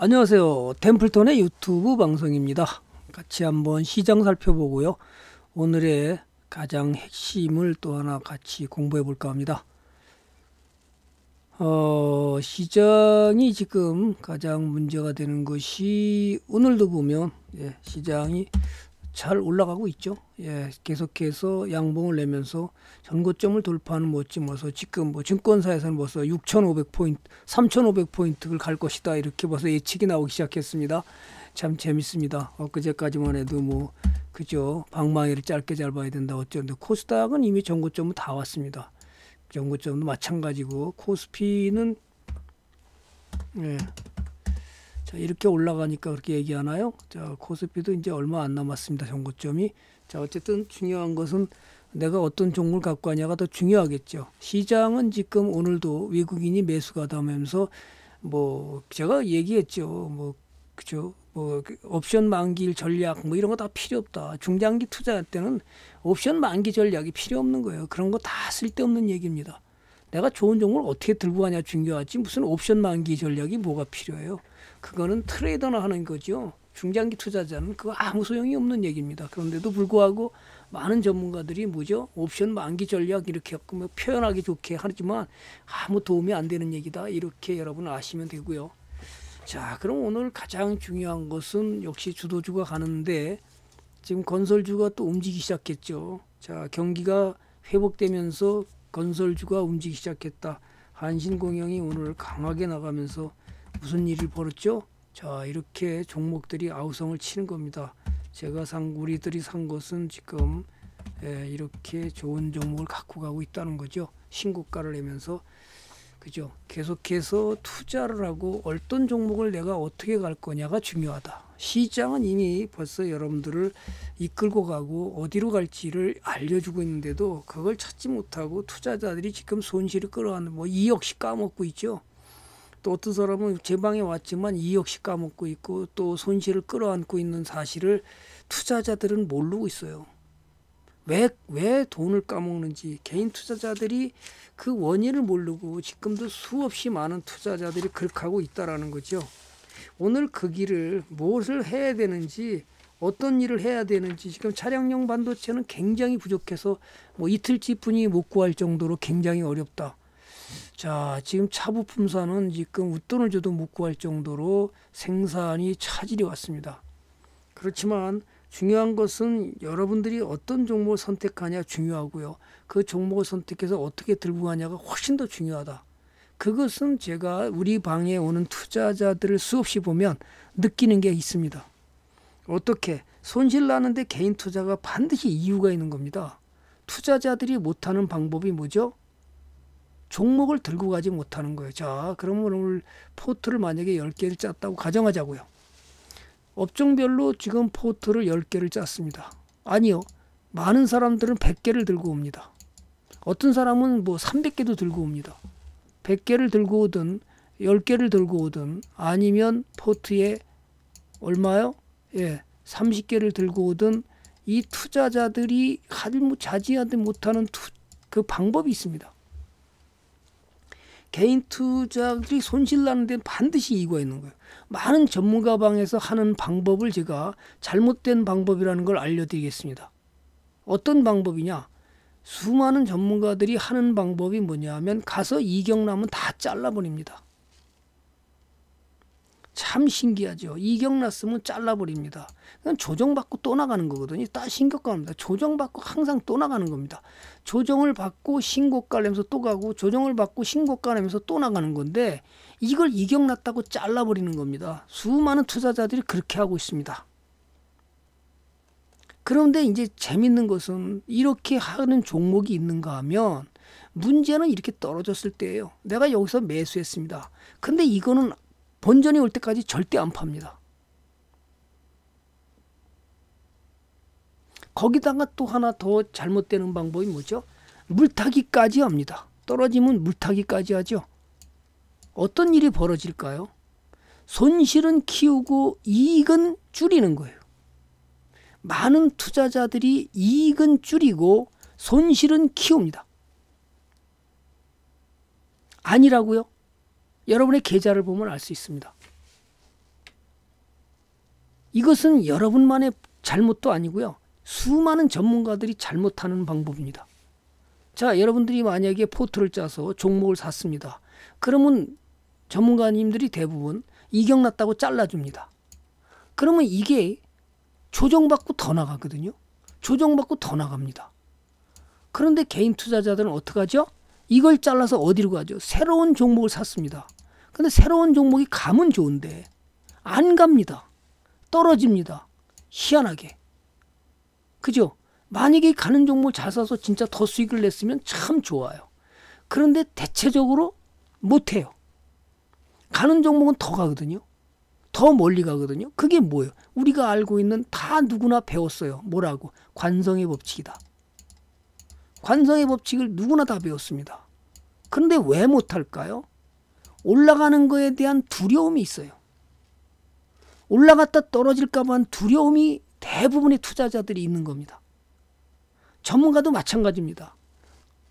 안녕하세요. 템플턴의 유튜브 방송입니다. 같이 한번 시장 살펴보고요. 오늘의 가장 핵심을 또 하나 같이 공부해 볼까 합니다. 어, 시장이 지금 가장 문제가 되는 것이 오늘도 보면 예, 시장이 잘 올라가고 있죠. 예, 계속해서 양봉을 내면서 전고점을 돌파하는 못지어서 뭐 지금 뭐 증권사에서는 벌써 6,500포인트, 3,500포인트를 갈 것이다 이렇게 벌써 뭐 예측이 나오기 시작했습니다. 참 재밌습니다. 엊그제까지만 해도 뭐 그죠 방망이를 짧게 잡아야 된다 어쩌는데 코스닥은 이미 전고점은 다 왔습니다. 전고점도 마찬가지고 코스피는 예, 자, 이렇게 올라가니까 그렇게 얘기하나요? 자, 코스피도 이제 얼마 안 남았습니다. 정고점이. 자, 어쨌든 중요한 것은 내가 어떤 종목을 갖고 하냐가 더 중요하겠죠. 시장은 지금 오늘도 외국인이 매수가 담으면서 뭐 제가 얘기했죠. 뭐 그죠. 뭐 그 옵션 만기 전략 뭐 이런 거 다 필요 없다. 중장기 투자 때는 옵션 만기 전략이 필요 없는 거예요. 그런 거 다 쓸데없는 얘기입니다. 내가 좋은 종목을 어떻게 들고 가냐 중요하지 무슨 옵션 만기 전략이 뭐가 필요해요. 그거는 트레이더나 하는 거죠. 중장기 투자자는 그거 아무 소용이 없는 얘기입니다. 그런데도 불구하고 많은 전문가들이 뭐죠? 옵션 만기 전략 이렇게 뭐 표현하기 좋게 하지만 아무 도움이 안 되는 얘기다. 이렇게 여러분 아시면 되고요. 자, 그럼 오늘 가장 중요한 것은 역시 주도주가 가는데 지금 건설주가 또 움직이기 시작했죠. 자, 경기가 회복되면서 건설주가 움직이기 시작했다. 한신공영이 오늘 강하게 나가면서 무슨 일이 벌었죠? 자 이렇게 종목들이 아우성을 치는 겁니다. 제가 산 우리들이 산 것은 지금 예, 이렇게 좋은 종목을 갖고 가고 있다는 거죠. 신고가를 내면서 그죠. 계속해서 투자를 하고 어떤 종목을 내가 어떻게 갈 거냐가 중요하다. 시장은 이미 벌써 여러분들을 이끌고 가고 어디로 갈지를 알려주고 있는데도 그걸 찾지 못하고 투자자들이 지금 손실을 끌어가는 뭐 이 역시 까먹고 있죠. 또 어떤 사람은 제 방에 왔지만 이 역시 까먹고 있고 또 손실을 끌어안고 있는 사실을 투자자들은 모르고 있어요. 왜, 왜 돈을 까먹는지 개인 투자자들이 그 원인을 모르고 지금도 수없이 많은 투자자들이 그렇하고 게 있다라는 거죠. 오늘 그 길을 무엇을 해야 되는지 어떤 일을 해야 되는지 지금 차량용 반도체는 굉장히 부족해서 뭐이틀뒤 뿐이 못 구할 정도로 굉장히 어렵다. 자, 지금 차 부품사는 지금 웃돈을 줘도 못 구할 정도로 생산이 차질이 왔습니다. 그렇지만 중요한 것은 여러분들이 어떤 종목을 선택하냐 중요하고요. 그 종목을 선택해서 어떻게 들고 가냐가 훨씬 더 중요하다. 그것은 제가 우리 방에 오는 투자자들을 수없이 보면 느끼는 게 있습니다. 어떻게 손실 나는데 개인 투자가 반드시 이유가 있는 겁니다. 투자자들이 못하는 방법이 뭐죠? 종목을 들고 가지 못하는 거예요. 자, 그러면 오늘 포트를 만약에 10개를 짰다고 가정하자고요. 업종별로 지금 포트를 10개를 짰습니다. 아니요. 많은 사람들은 100개를 들고 옵니다. 어떤 사람은 뭐 300개도 들고 옵니다. 100개를 들고 오든 10개를 들고 오든 아니면 포트에 얼마요? 예, 30개를 들고 오든 이 투자자들이 하지 자지하지 못하는 투, 그 방법이 있습니다. 개인 투자들이 손실 나는 데는 반드시 이유가 있는 거예요. 많은 전문가 방에서 하는 방법을 제가 잘못된 방법이라는 걸 알려드리겠습니다. 어떤 방법이냐? 수많은 전문가들이 하는 방법이 뭐냐면 가서 이경남은 다 잘라버립니다. 참 신기하죠. 이경 났으면 잘라버립니다. 조정받고 또 나가는 거거든요. 다 신격감입니다. 조정받고 항상 또 나가는 겁니다. 조정을 받고 신고가 내면서 또 가고 조정을 받고 신고가 내면서 또 나가는 건데 이걸 이경 났다고 잘라버리는 겁니다. 수많은 투자자들이 그렇게 하고 있습니다. 그런데 이제 재밌는 것은 이렇게 하는 종목이 있는가 하면 문제는 이렇게 떨어졌을 때예요. 내가 여기서 매수했습니다. 근데 이거는 본전이 올 때까지 절대 안 팝니다. 거기다가 또 하나 더 잘못되는 방법이 뭐죠? 물타기까지 합니다. 떨어지면 물타기까지 하죠. 어떤 일이 벌어질까요? 손실은 키우고 이익은 줄이는 거예요. 많은 투자자들이 이익은 줄이고 손실은 키웁니다. 아니라고요? 여러분의 계좌를 보면 알 수 있습니다. 이것은 여러분만의 잘못도 아니고요. 수많은 전문가들이 잘못하는 방법입니다. 자, 여러분들이 만약에 포트를 짜서 종목을 샀습니다. 그러면 전문가님들이 대부분 이격났다고 잘라줍니다. 그러면 이게 조정받고 더 나가거든요. 조정받고 더 나갑니다. 그런데 개인 투자자들은 어떡하죠? 이걸 잘라서 어디로 가죠? 새로운 종목을 샀습니다. 근데 새로운 종목이 가면 좋은데 안 갑니다. 떨어집니다. 희한하게. 그죠? 만약에 가는 종목을 잘 사서 진짜 더 수익을 냈으면 참 좋아요. 그런데 대체적으로 못해요. 가는 종목은 더 가거든요. 더 멀리 가거든요. 그게 뭐예요? 우리가 알고 있는 다 누구나 배웠어요. 뭐라고? 관성의 법칙이다. 관성의 법칙을 누구나 다 배웠습니다. 그런데 왜 못할까요? 올라가는 거에 대한 두려움이 있어요. 올라갔다 떨어질까봐 한 두려움이 대부분의 투자자들이 있는 겁니다. 전문가도 마찬가지입니다.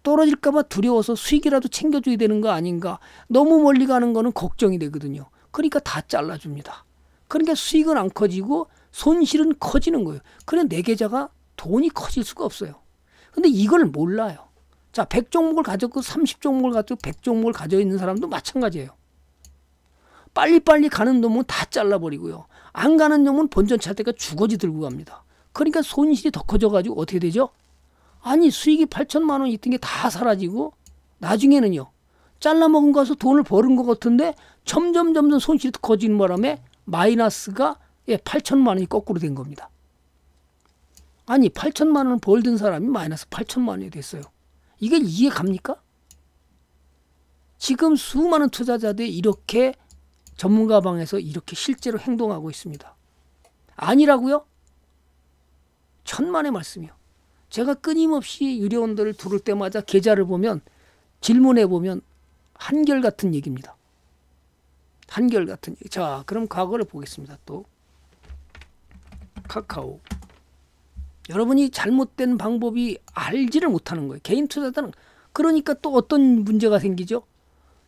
떨어질까봐 두려워서 수익이라도 챙겨줘야 되는 거 아닌가. 너무 멀리 가는 거는 걱정이 되거든요. 그러니까 다 잘라줍니다. 그러니까 수익은 안 커지고 손실은 커지는 거예요. 그래 내 네 계좌가 돈이 커질 수가 없어요. 근데 이걸 몰라요. 자, 100종목을 가지고 30종목을 가지고 100종목을 가져 있는 사람도 마찬가지예요. 빨리빨리 가는 놈은 다 잘라버리고요. 안 가는 놈은 본전 찰 때가 죽어지 들고 갑니다. 그러니까 손실이 더 커져가지고 어떻게 되죠? 아니 수익이 8천만 원 있던 게 다 사라지고 나중에는요. 잘라먹은 거서 돈을 버는 것 같은데 점점 점점 손실이 더 커지는 바람에 마이너스가 예, 8천만 원이 거꾸로 된 겁니다. 아니 8천만 원을 벌든 사람이 마이너스 8천만 원이 됐어요. 이게 이해 갑니까? 지금 수많은 투자자들이 이렇게 전문가 방에서 이렇게 실제로 행동하고 있습니다. 아니라고요? 천만의 말씀이요. 제가 끊임없이 유료원들을 부를 때마다 계좌를 보면 질문해 보면 한결같은 얘기입니다. 한결같은 얘기. 자, 그럼 과거를 보겠습니다. 또 카카오 여러분이 잘못된 방법이 알지를 못하는 거예요. 개인 투자자는 그러니까 또 어떤 문제가 생기죠?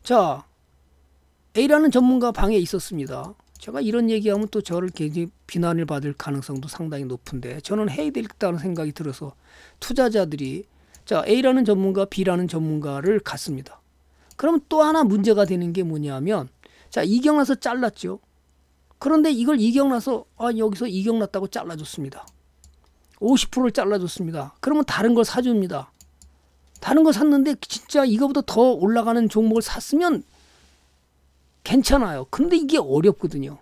자, A라는 전문가 방에 있었습니다. 제가 이런 얘기하면 또 저를 굉장히 비난을 받을 가능성도 상당히 높은데 저는 해야될겠다는 생각이 들어서 투자자들이 자 A라는 전문가, B라는 전문가를 갔습니다. 그럼 또 하나 문제가 되는 게 뭐냐면 자 이경나서 잘랐죠. 그런데 이걸 이경나서 아 여기서 이경났다고 잘라줬습니다. 50%를 잘라줬습니다. 그러면 다른 걸 사줍니다. 다른 거 샀는데 진짜 이거보다 더 올라가는 종목을 샀으면 괜찮아요. 근데 이게 어렵거든요.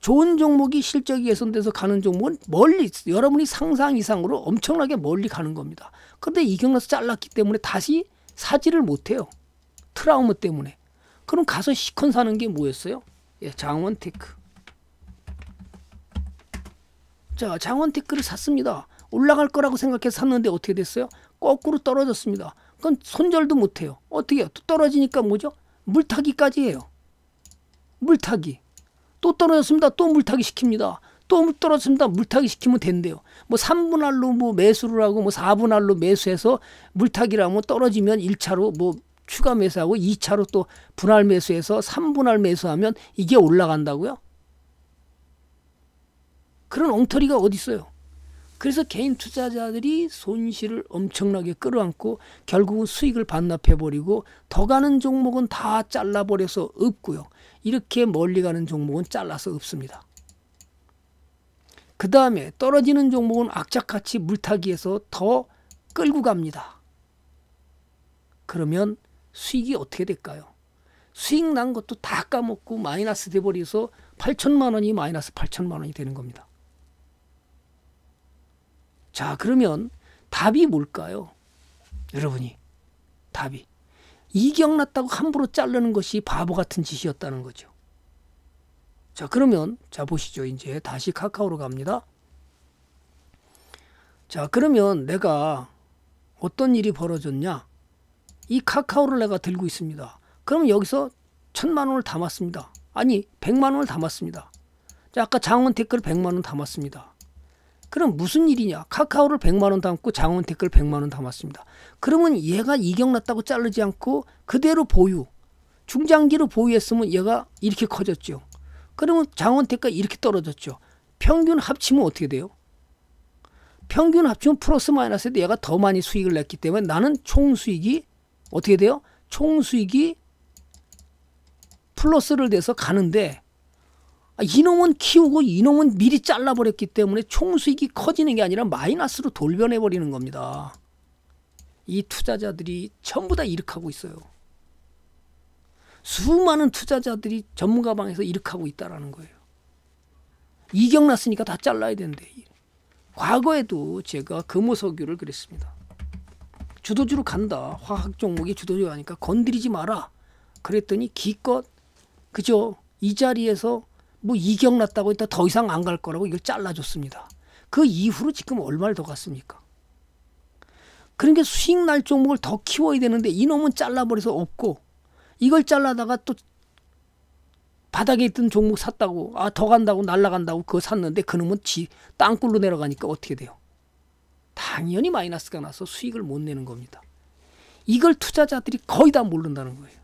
좋은 종목이 실적이 개선돼서 가는 종목은 멀리 여러분이 상상 이상으로 엄청나게 멀리 가는 겁니다. 그런데 이경에서 잘랐기 때문에 다시 사지를 못해요. 트라우마 때문에. 그럼 가서 시컨 사는 게 뭐였어요? 예, 장원테크. 자, 장원 티끌을 샀습니다. 올라갈 거라고 생각해서 샀는데 어떻게 됐어요? 거꾸로 떨어졌습니다. 그건 손절도 못해요. 어떻게 해요? 또 떨어지니까 뭐죠? 물타기까지 해요. 물타기. 또 떨어졌습니다. 또 물타기 시킵니다. 또 떨어졌습니다. 물타기 시키면 된대요. 뭐 3분할로 뭐 매수를 하고 뭐 4분할로 매수해서 물타기라면 떨어지면 1차로 뭐 추가 매수하고 2차로 또 분할 매수해서 3분할 매수하면 이게 올라간다고요? 그런 엉터리가 어디 있어요. 그래서 개인 투자자들이 손실을 엄청나게 끌어안고 결국은 수익을 반납해버리고 더 가는 종목은 다 잘라버려서 없고요. 이렇게 멀리 가는 종목은 잘라서 없습니다. 그 다음에 떨어지는 종목은 악착같이 물타기해서 더 끌고 갑니다. 그러면 수익이 어떻게 될까요? 수익 난 것도 다 까먹고 마이너스 돼버려서 8천만 원이 마이너스 8천만 원이 되는 겁니다. 자, 그러면 답이 뭘까요? 여러분이 답이 이경났다고 함부로 자르는 것이 바보 같은 짓이었다는 거죠. 자, 그러면 자 보시죠. 이제 다시 카카오로 갑니다. 자, 그러면 내가 어떤 일이 벌어졌냐? 이 카카오를 내가 들고 있습니다. 그럼 여기서 천만 원을 담았습니다. 아니, 백만 원을 담았습니다. 자, 아까 장원 댓글 백만 원 담았습니다. 그럼 무슨 일이냐? 카카오를 100만 원 담고 장원 댓글 100만 원 담았습니다. 그러면 얘가 이격 났다고 자르지 않고 그대로 보유. 중장기로 보유했으면 얘가 이렇게 커졌죠. 그러면 장원 대가 이렇게 떨어졌죠. 평균 합치면 어떻게 돼요? 평균 합치면 플러스 마이너스에데 얘가 더 많이 수익을 냈기 때문에 나는 총 수익이 어떻게 돼요? 총 수익이 플러스를 돼서 가는데 아, 이놈은 키우고 이놈은 미리 잘라버렸기 때문에 총수익이 커지는 게 아니라 마이너스로 돌변해버리는 겁니다. 이 투자자들이 전부 다일으하고 있어요. 수많은 투자자들이 전문가 방에서 일으하고 있다라는 거예요. 이경 났으니까 다 잘라야 되는데. 과거에도 제가 금호석유를 그랬습니다. 주도주로 간다. 화학 종목이 주도주가니까 로 건드리지 마라. 그랬더니 기껏 그저 이 자리에서 뭐 이격 났다고 했다 더 이상 안 갈 거라고 이걸 잘라줬습니다. 그 이후로 지금 얼마를 더 갔습니까? 그러니까 수익 날 종목을 더 키워야 되는데 이놈은 잘라버려서 없고 이걸 잘라다가 또 바닥에 있던 종목 샀다고 아 더 간다고 날라간다고 그거 샀는데 그놈은 지 땅굴로 내려가니까 어떻게 돼요? 당연히 마이너스가 나서 수익을 못 내는 겁니다. 이걸 투자자들이 거의 다 모른다는 거예요.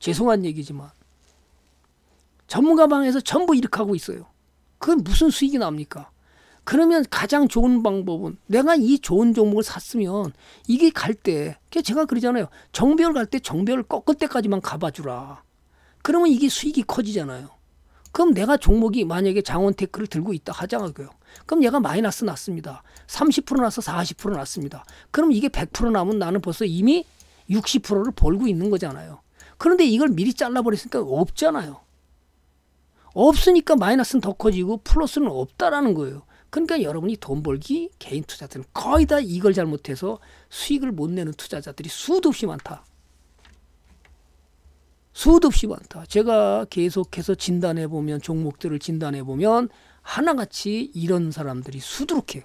죄송한 얘기지만 전문가 방에서 전부 이렇게 하고 있어요. 그건 무슨 수익이 납니까? 그러면 가장 좋은 방법은 내가 이 좋은 종목을 샀으면 이게 갈 때, 그러니까 제가 그러잖아요. 정배열 갈때 정배열 꺾을 때까지만 가봐주라. 그러면 이게 수익이 커지잖아요. 그럼 내가 종목이 만약에 장원테크를 들고 있다 하자고요. 그럼 얘가 마이너스 났습니다. 30% 나서 40% 났습니다. 그럼 이게 100% 남은 나는 벌써 이미 60%를 벌고 있는 거잖아요. 그런데 이걸 미리 잘라버렸으니까 없잖아요. 없으니까 마이너스는 더 커지고 플러스는 없다라는 거예요. 그러니까 여러분이 돈 벌기 개인 투자자는 거의 다 이걸 잘못해서 수익을 못 내는 투자자들이 수도 없이 많다. 수도 없이 많다. 제가 계속해서 진단해 보면 종목들을 진단해 보면 하나같이 이런 사람들이 수두룩해요.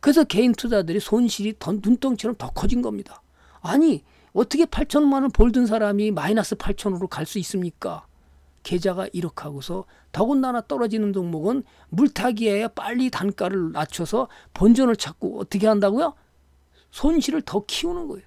그래서 개인 투자들이 손실이 더눈덩처럼더 커진 겁니다. 아니 어떻게 8천만 원 벌든 사람이 마이너스 8천으로 갈 수 있습니까? 계좌가 이렇게 하고서 더군다나 떨어지는 종목은 물타기에 빨리 단가를 낮춰서 본전을 찾고 어떻게 한다고요? 손실을 더 키우는 거예요.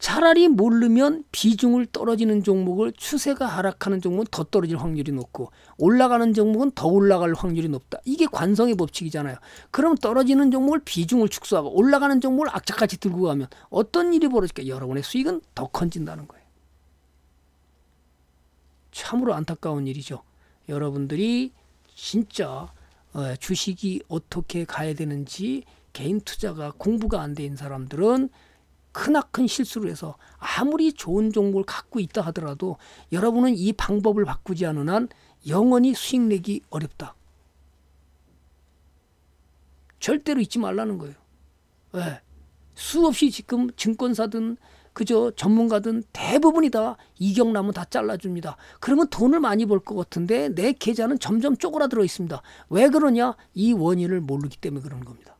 차라리 모르면 비중을 떨어지는 종목을 추세가 하락하는 종목은 더 떨어질 확률이 높고 올라가는 종목은 더 올라갈 확률이 높다. 이게 관성의 법칙이잖아요. 그럼 떨어지는 종목을 비중을 축소하고 올라가는 종목을 악착같이 들고 가면 어떤 일이 벌어질까? 여러분의 수익은 더 커진다는 거예요. 참으로 안타까운 일이죠. 여러분들이 진짜 어, 주식이 어떻게 가야 되는지 개인 투자가 공부가 안 된 사람들은 크나큰 실수를 해서 아무리 좋은 종목을 갖고 있다 하더라도 여러분은 이 방법을 바꾸지 않은 한 영원히 수익 내기 어렵다. 절대로 잊지 말라는 거예요. 왜? 예. 수없이 지금 증권사든 그저 전문가든 대부분이 다 이경나무 다 잘라줍니다. 그러면 돈을 많이 벌 것 같은데 내 계좌는 점점 쪼그라들어 있습니다. 왜 그러냐? 이 원인을 모르기 때문에 그런 겁니다.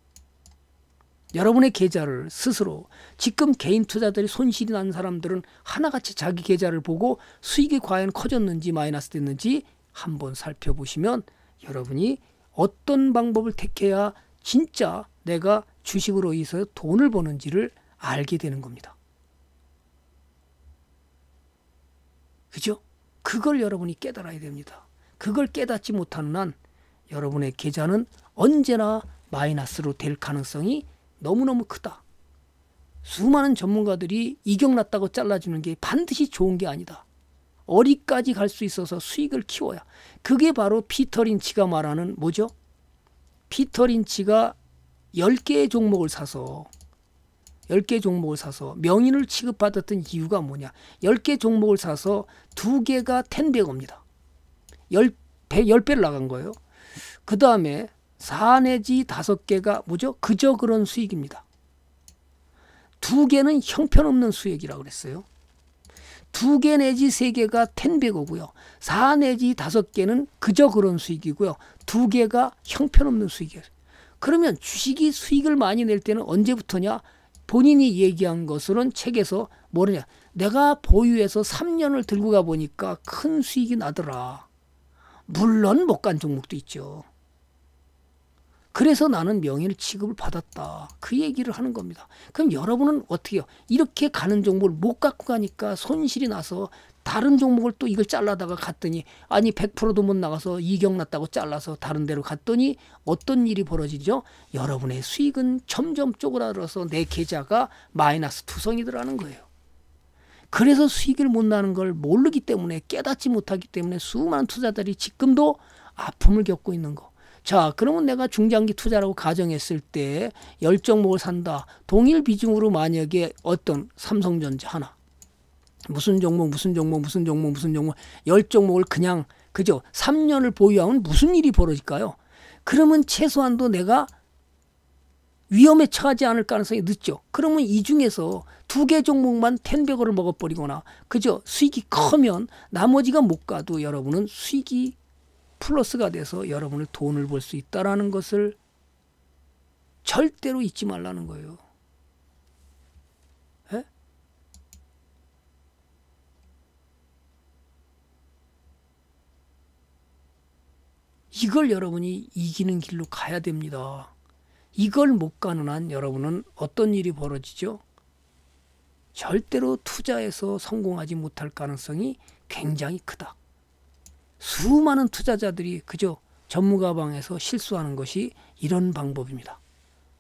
여러분의 계좌를 스스로 지금 개인 투자들이 손실이 난 사람들은 하나같이 자기 계좌를 보고 수익이 과연 커졌는지 마이너스 됐는지 한번 살펴보시면 여러분이 어떤 방법을 택해야 진짜 내가 주식으로 인해서 돈을 버는지를 알게 되는 겁니다. 그죠? 그걸 여러분이 깨달아야 됩니다. 그걸 깨닫지 못하는 한 여러분의 계좌는 언제나 마이너스로 될 가능성이 너무너무 크다. 수많은 전문가들이 이격났다고 잘라주는 게 반드시 좋은 게 아니다. 어디까지 갈 수 있어서 수익을 키워야. 그게 바로 피터 린치가 말하는 뭐죠? 피터 린치가 10개의 종목을 사서 10개 종목을 사서 명인을 취급받았던 이유가 뭐냐. 10개 종목을 사서 2개가 텐백옵니다 10, 배 10배를 나간 거예요. 그 다음에 4 내지 5개가 뭐죠? 그저 그런 수익입니다. 2개는 형편없는 수익이라고 그랬어요. 2개 내지 3개가 텐백오고요. 4 내지 5개는 그저 그런 수익이고요. 2개가 형편없는 수익이에요. 그러면 주식이 수익을 많이 낼 때는 언제부터냐? 본인이 얘기한 것으로는 책에서 뭐냐 내가 보유해서 3년을 들고 가 보니까 큰 수익이 나더라. 물론 못 간 종목도 있죠. 그래서 나는 명예를 취급을 받았다. 그 얘기를 하는 겁니다. 그럼 여러분은 어떻게 해요? 이렇게 가는 종목을 못 갖고 가니까 손실이 나서 다른 종목을 또 이걸 잘라다가 갔더니 아니 100%도 못 나가서 이경 났다고 잘라서 다른 데로 갔더니 어떤 일이 벌어지죠? 여러분의 수익은 점점 쪼그라들어서 내 계좌가 마이너스 투성이더라는 거예요. 그래서 수익을 못 나는 걸 모르기 때문에 깨닫지 못하기 때문에 수많은 투자들이 지금도 아픔을 겪고 있는 거. 자, 그러면 내가 중장기 투자라고 가정했을 때열 종목을 산다. 동일 비중으로 만약에 어떤 삼성전자 하나, 무슨 종목, 무슨 종목, 무슨 종목, 무슨 종목, 열 종목을 그냥, 그죠? 3년을 보유하면 무슨 일이 벌어질까요? 그러면 최소한도 내가 위험에 처하지 않을 가능성이 늦죠. 그러면 이 중에서 두 개 종목만 텐베거를 먹어버리거나, 그죠? 수익이 크면 나머지가 못 가도 여러분은 수익이 플러스가 돼서 여러분의 돈을 벌 수 있다라는 것을 절대로 잊지 말라는 거예요. 이걸 여러분이 이기는 길로 가야 됩니다. 이걸 못 가는 한 여러분은 어떤 일이 벌어지죠? 절대로 투자에서 성공하지 못할 가능성이 굉장히 크다. 수많은 투자자들이 그저 전문가방에서 실수하는 것이 이런 방법입니다.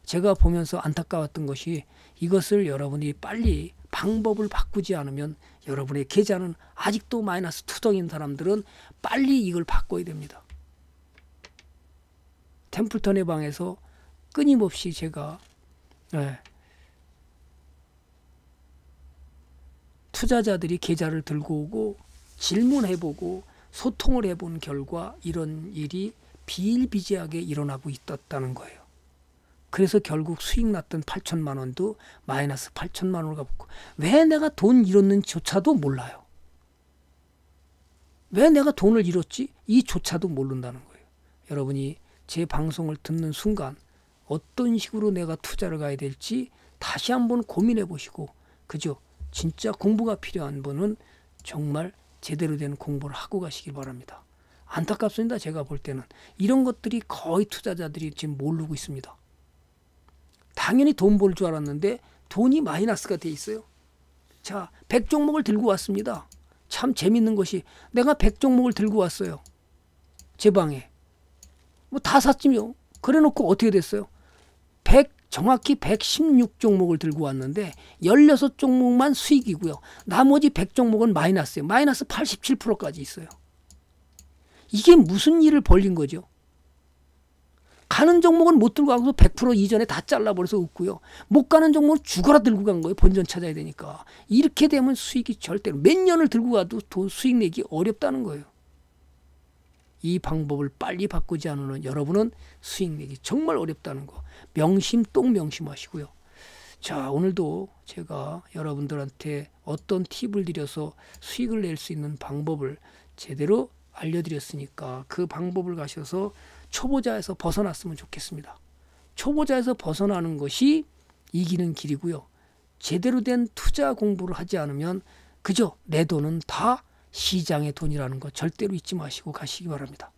제가 보면서 안타까웠던 것이 이것을 여러분이 빨리 방법을 바꾸지 않으면 여러분의 계좌는 아직도 마이너스 투덕인 사람들은 빨리 이걸 바꿔야 됩니다. 템플턴의 방에서 끊임없이 제가 예, 투자자들이 계좌를 들고 오고 질문해보고 소통을 해 본 결과 이런 일이 비일비재하게 일어나고 있었다는 거예요. 그래서 결국 수익 났던 8천만 원도 마이너스 8천만 원을로 가고 왜 내가 돈 잃었는지조차도 몰라요. 왜 내가 돈을 잃었지? 이조차도 모른다는 거예요. 여러분이 제 방송을 듣는 순간 어떤 식으로 내가 투자를 가야 될지 다시 한번 고민해 보시고 그죠? 진짜 공부가 필요한 분은 정말 제대로 된 공부를 하고 가시길 바랍니다. 안타깝습니다. 제가 볼 때는 이런 것들이 거의 투자자들이 지금 모르고 있습니다. 당연히 돈 벌 줄 알았는데 돈이 마이너스가 돼 있어요. 자, 100종목을 들고 왔습니다. 참 재밌는 것이 내가 100종목을 들고 왔어요. 제 방에. 뭐다 샀지요. 그래놓고 어떻게 됐어요? 100 정확히 116종목을 들고 왔는데 16종목만 수익이고요. 나머지 100종목은 마이너스예요. 마이너스 87%까지 있어요. 이게 무슨 일을 벌린 거죠? 가는 종목은 못 들고 가서 100% 이전에 다 잘라버려서 웃고요. 못 가는 종목은 죽어라 들고 간 거예요. 본전 찾아야 되니까. 이렇게 되면 수익이 절대로 몇 년을 들고 가도 돈 수익 내기 어렵다는 거예요. 이 방법을 빨리 바꾸지 않으면 여러분은 수익 내기 정말 어렵다는 거 명심 똥 명심하시고요. 자 오늘도 제가 여러분들한테 어떤 팁을 드려서 수익을 낼 수 있는 방법을 제대로 알려드렸으니까 그 방법을 가셔서 초보자에서 벗어났으면 좋겠습니다. 초보자에서 벗어나는 것이 이기는 길이고요. 제대로 된 투자 공부를 하지 않으면 그저 내 돈은 다 시장의 돈이라는 거 절대로 잊지 마시고 가시기 바랍니다.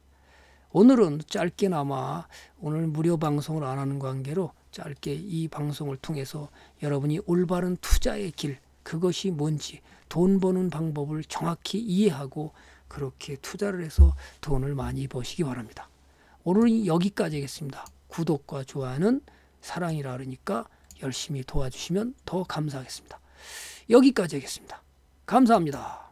오늘은 짧게나마 오늘 무료 방송을 안 하는 관계로 짧게 이 방송을 통해서 여러분이 올바른 투자의 길, 그것이 뭔지 돈 버는 방법을 정확히 이해하고 그렇게 투자를 해서 돈을 많이 버시기 바랍니다. 오늘은 여기까지 하겠습니다. 구독과 좋아요는 사랑이라 그러니까 열심히 도와주시면 더 감사하겠습니다. 여기까지 하겠습니다. 감사합니다.